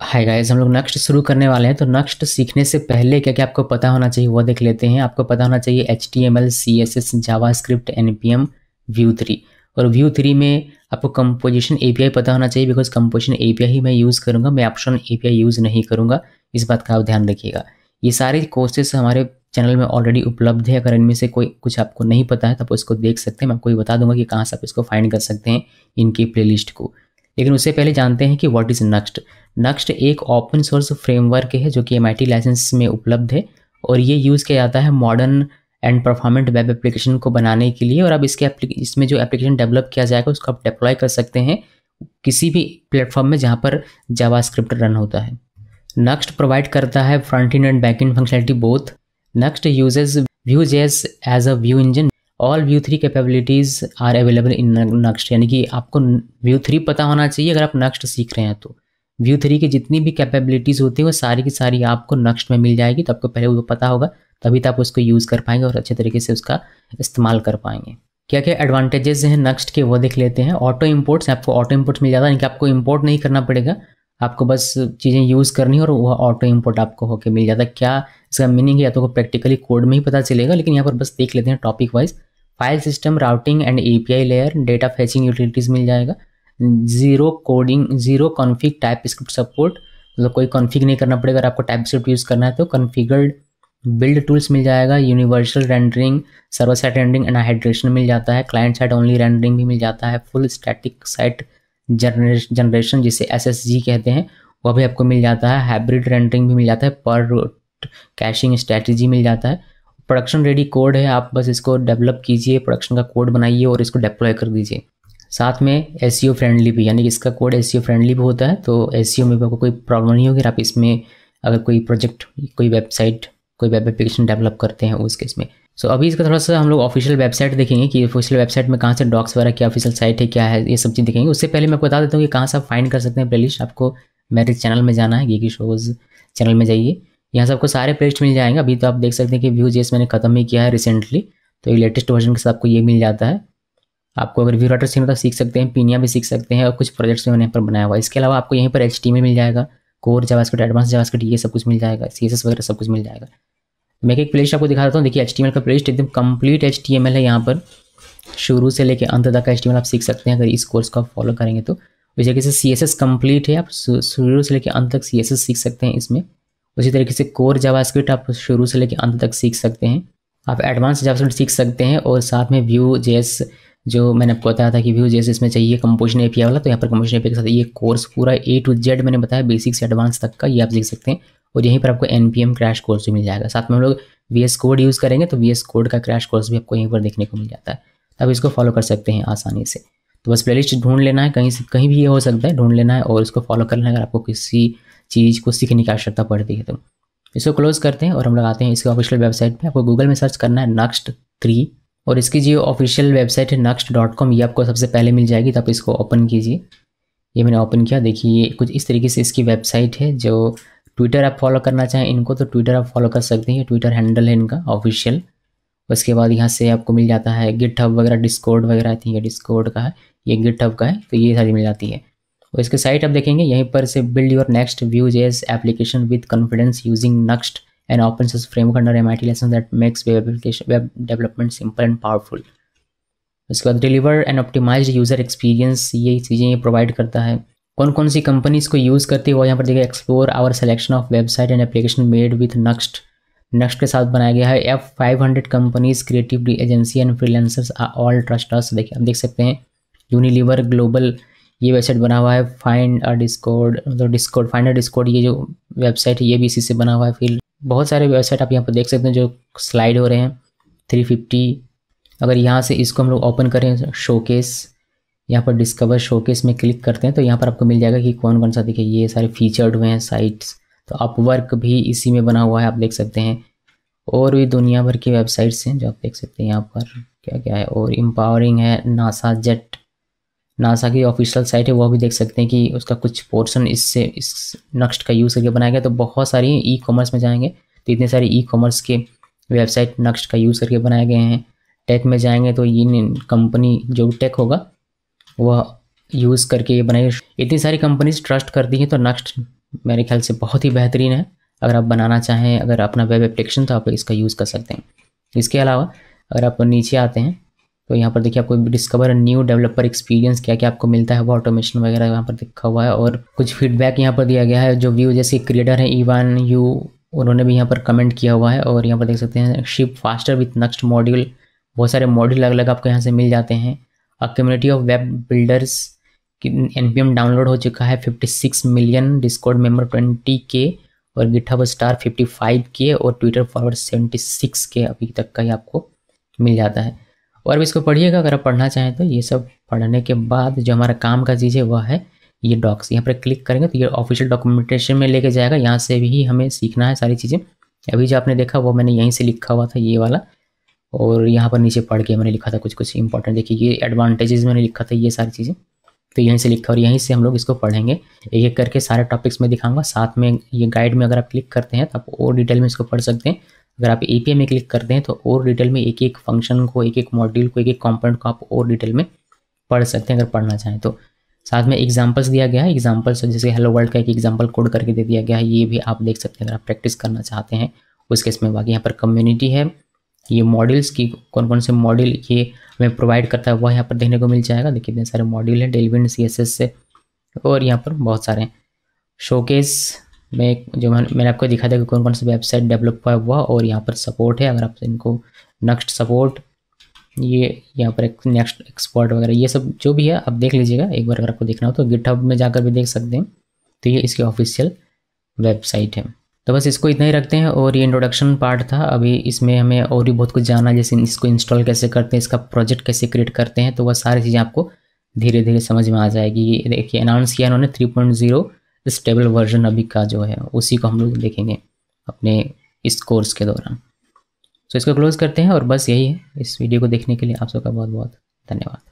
hi guys हम लोग नक्स्ट शुरू करने वाले हैं तो नक्स्ट सीखने से पहले क्या क्या आपको पता होना चाहिए वो देख लेते हैं आपको पता होना चाहिए H T M L C S S JavaScript N P M Vue three और व्यू थ्री में आपको कंपोजिशन ए पी आई पता होना चाहिए because composition A P I ही मैं यूज़ करूँगा मैं option A P I use नहीं करूँगा इस बात का आप ध्यान रखिएगा ये सारे कोर्सेस हमारे चैनल में ऑलरेडी उपलब्ध है अगर इनमें से कोई कुछ आपको नहीं पता है तो आप उसको देख सकते हैं मैं आपको ये बता दूंगा कि कहाँ से आप इसको फाइंड कर सकते हैं इनकी लिस्ट को लेकिन उससे पहले जानते हैं कि व्हाट इज़ नक्स्ट नक्स्ट एक ओपन सोर्स फ्रेमवर्क है जो कि एम लाइसेंस में उपलब्ध है और ये यूज़ किया जाता है modern and performant web application को बनाने के लिए और अब इसके इसमें जो एप्लीकेशन डेवलप किया जाएगा उसको आप डिप्लॉय कर सकते हैं किसी भी प्लेटफॉर्म में जहाँ पर जावास्क्रिप्ट रन होता है नक्स्ट प्रोवाइड करता है front end and back end functionality both Nuxt uses Vue JS as a Vue engine all Vue three capabilities are available in Nuxt यानी कि आपको व्यू थ्री पता होना चाहिए अगर आप नक्स्ट सीख रहे हैं तो व्यू थ्री की जितनी भी कैपेबिलिटीज़ होती है वो सारी की सारी आपको नक्स्ट में मिल जाएगी तो आपको पहले वो पता होगा तभी तो आप उसको यूज़ कर पाएंगे और अच्छे तरीके से उसका इस्तेमाल कर पाएंगे क्या क्या एडवांटेजेस हैं नेक्स्ट के वो देख लेते हैं ऑटो इम्पोर्ट्स आपको ऑटो इम्पोर्ट्स मिल जाता है यानी कि आपको इम्पोर्ट नहीं करना पड़ेगा आपको बस चीज़ें यूज़ करनी और वह ऑटो इम्पोर्ट आपको होके मिल जाता है क्या इसका मीनिंग है या तो प्रैक्टिकली कोड में ही पता चलेगा लेकिन यहाँ पर बस देख लेते हैं topic wise file system routing and P I layer data fetching utilities मिल जाएगा zero coding zero config TypeScript support मतलब कोई कॉन्फिक नहीं करना पड़ेगा अगर आपको टाइप स्क्रिप्ट यूज़ करना है तो कॉन्फ़िगर्ड बिल्ड टूल्स मिल जाएगा universal rendering server side rendering and hydration मिल जाता है क्लाइंट साइड ओनली रेंडरिंग भी मिल जाता है फुल स्टैटिक साइट जनरेशन जिसे एस कहते हैं वह भी आपको मिल जाता है हाइब्रिड रेंडरिंग भी मिल जाता है पर कैशिंग स्ट्रैटेजी मिल जाता है प्रोडक्शन रेडी कोड है आप बस इसको डेवलप कीजिए प्रोडक्शन का कोड बनाइए और इसको डिप्लॉय कर दीजिए साथ में एस फ्रेंडली e भी यानी कि इसका कोड एस फ्रेंडली भी होता है तो एस e में भी आपको कोई प्रॉब्लम नहीं होगी आप इसमें अगर कोई प्रोजेक्ट कोई वेबसाइट कोई वेब एप्लीकेशन डेवलप करते हैं उस केस में सो so, अभी इसका थोड़ा सा हम लोग ऑफिशियल वेबसाइट देखेंगे कि ऑफिशियल वेबसाइट में कहाँ से डॉक्स वगैरह क्या ऑफिशियल साइट है क्या है ये सब चीज़ देखेंगे उससे पहले मैं आपको बता देता हूँ कि कहाँ से आप फाइंड कर सकते हैं प्ले आपको मेरे चैनल में जाना है ये कि शोज़ चैनल में जाइए यहाँ से आपको सारे प्लेलिस्ट मिल जाएंगे अभी तो आप देख सकते हैं कि व्यू जेस मैंने खत्म ही किया है रिसेंटली तो ये लेटेस्ट वर्जन के साथ आपको ये मिल जाता है आपको अगर व्यू राइटर सीखना तो सीख सकते हैं पीनिया भी सीख सकते हैं और कुछ प्रोजेक्ट्स भी मैंने यहाँ पर बनाया हुआ इसके अलावा आपको यहीं पर एच मिल जाएगा कोर जावास्क्रिप्ट एडवांस जावास्क्रिप्ट ये सब कुछ मिल जाएगा सी वगैरह सब कुछ मिल जाएगा मैं एक प्लेस्ट आपको दिखा देता हूँ देखिए एच का प्लेलिस्ट एकदम कम्प्लीट एच है यहाँ पर शुरू से लेकर अंत तक का एच आप सीख सकते हैं अगर इस कोर्स को आप फॉलो करेंगे तो इस तरीके से सी एस कंप्लीट है आप शुरू से लेकर अंत तक सी सीख सकते हैं इसमें उसी तरीके से कोर जावास्क्रिप्ट आप शुरू से लेकर अंत तक सीख सकते हैं आप एडवांस जावास्क्रिप्ट सीख सकते हैं और साथ में व्यू जेस जो मैंने आपको बताया था कि व्यू जेस इसमें चाहिए कंपोजिशन एपीआई वाला तो यहाँ पर कम्पोजन एपीआई के साथ ये कोर्स पूरा ए टू जेड मैंने बताया बेसिक से एडवांस तक का ये आप सीख सकते हैं और यहीं पर आपको एन क्रैश कोर्स भी मिल जाएगा साथ में हम लोग वी कोड यूज़ करेंगे तो वी कोड का क्रैश कोर्स भी आपको यहीं पर देखने को मिल जाता है तो आप इसको फॉलो कर सकते हैं आसानी से तो बस प्लेलिस्ट ढूंढ लेना है कहीं से कहीं भी ये हो सकता है ढूंढ लेना है और इसको फॉलो करना है अगर आपको किसी चीज़ को सीखने की आवश्यकता पड़ती है तो इसको क्लोज करते हैं और हम लोग आते हैं इसके ऑफिशियल वेबसाइट पे आपको गूगल में सर्च करना है नक्स्ट थ्री और इसकी जो ऑफिशियल वेबसाइट है नक्स्ट डॉट कॉम ये आपको सबसे पहले मिल जाएगी तो आप इसको ओपन कीजिए ये मैंने ओपन किया देखिए ये कुछ इस तरीके से इसकी वेबसाइट है जो ट्विटर आप फॉलो करना चाहें इनको तो ट्विटर आप फॉलो कर सकते हैं ट्विटर हैंडल है इनका ऑफिशियल उसके बाद यहाँ से आपको मिल जाता है गिट हब वगैरह डिस्कोड वगैरह थी ये डिस्कोड का है ये गिट हब का है तो ये सारी मिल जाती है और इसके साइट आप देखेंगे यहीं पर से build your next Vue as application with confidence using Nuxt and open source framework under M I T license that makes web application web development simple and powerful उसके बाद deliver and optimise user experience ये चीज़ें ये provide करता है कौन कौन सी companies को यूज़ करती है वो यहाँ पर देखिए explore our selection of website and application made with Nuxt Nuxt के साथ बनाया गया है F five hundred companies creative agency and are all trust देखिए आप देख सकते हैं यूनिलीवर ग्लोबल ये वेबसाइट बना हुआ है फाइंड अ डिस्कोड मतलब डिस्कोड फाइंड अ डिस्कोड ये जो वेबसाइट है ये भी इसी से बना हुआ है फिर बहुत सारे वेबसाइट आप यहाँ पर देख सकते हैं जो स्लाइड हो रहे हैं थ्री फिफ्टी अगर यहाँ से इसको हम लोग ओपन करें शोकेस यहाँ पर डिस्कवर शोकेस में क्लिक करते हैं तो यहाँ पर आपको मिल जाएगा कि कौन कौन सा देखिए ये सारे फीचर्ड हुए हैं साइट्स तो अपवर्क भी इसी में बना हुआ है आप देख सकते हैं और भी दुनिया भर की वेबसाइट्स हैं जो आप देख सकते हैं यहाँ पर क्या क्या है और एम्पावरिंग है नासा जेट नासा की ऑफिशियल साइट है वह भी देख सकते हैं कि उसका कुछ पोर्शन इससे इस नक्स्ट का यूज़ करके बनाया गया तो बहुत सारी ई कॉमर्स में जाएंगे तो इतने सारे ई कॉमर्स के वेबसाइट नक्स्ट का यूज़ करके बनाए गए हैं टेक में जाएंगे तो इन कंपनी जो टेक होगा वह यूज़ करके ये बनाई इतनी सारी कंपनीज ट्रस्ट करती हैं तो नक्स्ट मेरे ख्याल से बहुत ही बेहतरीन है अगर आप बनाना चाहें अगर अपना वेब एप्लीकेशन तो आप इसका यूज़ कर सकते हैं इसके अलावा अगर आप नीचे आते हैं तो यहाँ पर देखिए आपको डिस्कवर न्यू डेवलपर एक्सपीरियंस क्या क्या आपको मिलता है वो ऑटोमेशन वगैरह यहाँ पर देखा हुआ है और कुछ फीडबैक यहाँ पर दिया गया है जो व्यू जैसे क्रिएटर हैं ईवान यू उन्होंने भी यहाँ पर कमेंट किया हुआ है और यहाँ पर देख सकते हैं ship faster with Nuxt module बहुत सारे मॉड्यूल अलग अलग आपको यहाँ से मिल जाते हैं a community of web builders N P M download हो चुका है fifty six million Discord member twenty K और गिठा स्टार फिफ्टी फाइव के और ट्विटर फॉरवर्ड सेवेंटी सिक्स के अभी तक का ही आपको मिल जाता है और भी इसको पढ़िएगा अगर आप पढ़ना चाहें तो ये सब पढ़ने के बाद जो हमारा काम का चीज़ है वह है ये डॉक्स यहाँ पर क्लिक करेंगे तो ये ऑफिशियल डॉक्यूमेंटेशन में लेके जाएगा यहाँ से भी हमें सीखना है सारी चीज़ें अभी जो आपने देखा वो मैंने यहीं से लिखा हुआ था ये वाला और यहाँ पर नीचे पढ़ के मैंने लिखा था कुछ कुछ इंपॉर्टेंट देखिए ये एडवांटेजेस मैंने लिखा था ये सारी चीज़ें तो यहीं से लिखा और यहीं से हम लोग इसको पढ़ेंगे एक एक करके सारे टॉपिक्स में दिखाऊंगा साथ में ये गाइड में अगर आप क्लिक करते हैं तो आप और डिटेल में इसको पढ़ सकते हैं अगर आप ए में क्लिक करते हैं तो और डिटेल में एक एक फंक्शन को एक एक मॉड्यूल को एक एक कॉम्पोनेंट को आप और डिटेल में पढ़ सकते हैं अगर पढ़ना चाहें तो साथ में एग्जाम्पल्स दिया गया है एग्जाम्पल्स जैसे हेलो वर्ल्ड का एक एग्जाम्पल कोड करके दे दिया गया है ये भी आप देख सकते हैं अगर आप प्रैक्टिस करना चाहते हैं उस केस में बाकी यहाँ पर कम्युनिटी है ये मॉडल्स की कौन कौन से मॉडल ये हमें प्रोवाइड करता है वह यहाँ पर देखने को मिल जाएगा देखिए इतने सारे मॉडल हैं डेलविन सी से और यहाँ पर बहुत सारे हैं शोकेस मैं जो मैं, मैंने आपको दिखा दिया कि कौन कौन सा वेबसाइट डेवलप हुआ हुआ और यहाँ पर सपोर्ट है अगर आप इनको नेक्स्ट सपोर्ट ये यहाँ पर एक नेक्स्ट एक्सपोर्ट वगैरह ये सब जो भी है आप देख लीजिएगा एक बार अगर आपको देखना हो तो गिटहब में जाकर भी देख सकते हैं तो ये इसकी ऑफिशियल वेबसाइट है तो बस इसको इतना ही रखते हैं और ये इंट्रोडक्शन पार्ट था अभी इसमें हमें और भी बहुत कुछ जाना जैसे इसको इंस्टॉल कैसे करते हैं इसका प्रोजेक्ट कैसे क्रिएट करते हैं तो वह सारी चीज़ें आपको धीरे धीरे समझ में आ जाएगी देखिए अनाउंस किया इन्होंने three point zero stable version अभी का जो है उसी को हम लोग देखेंगे अपने इस कोर्स के दौरान तो so, इसको क्लोज़ करते हैं और बस यही है इस वीडियो को देखने के लिए आप सबका बहुत बहुत धन्यवाद